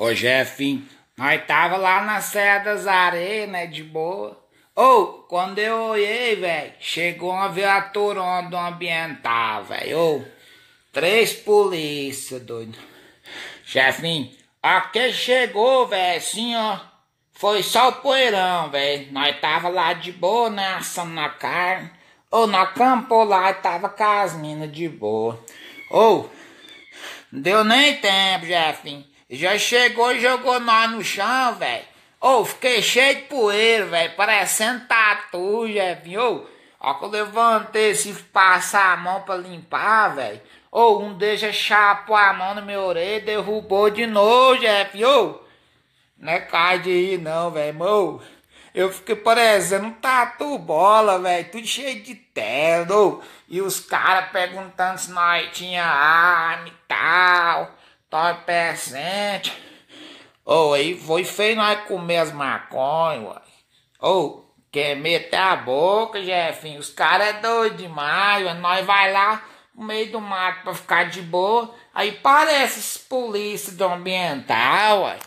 Ô Jefinho, nós tava lá na Serra das Areias, né, de boa. Ou, oh, quando eu olhei, velho, chegou uma viatura do ambiental, velho. Ou, oh, três polícia, doido. Jefinho, aquele chegou, velho, assim, ó. Foi só o poeirão, velho. Nós tava lá de boa, né, assando na carne. Ou, oh, na campo lá, tava com as minas de boa. Ou, não deu nem tempo, Jefinho. Já chegou e jogou nós no chão, velho. Ô, oh, fiquei cheio de poeira, velho, parecendo tatu, Jefinho. Ô, ó, que eu levantei, se passar a mão pra limpar, velho. Ô, oh, um deixa chapou a mão na minha orelha, derrubou de novo, Jefinho. Não é cai de ir, não, velho, Mou, Eu fiquei parecendo um tatu bola, velho, tudo cheio de terno. E os caras perguntando se nós tinha arma e tal tá presente. Ou oh, aí foi feio nós comer as maconhas, Ou oh, quer meter a boca, Jefinho. Os caras é doido demais, ué. Nós vai lá no meio do mato pra ficar de boa. Aí parece polícia do ambiental, ué.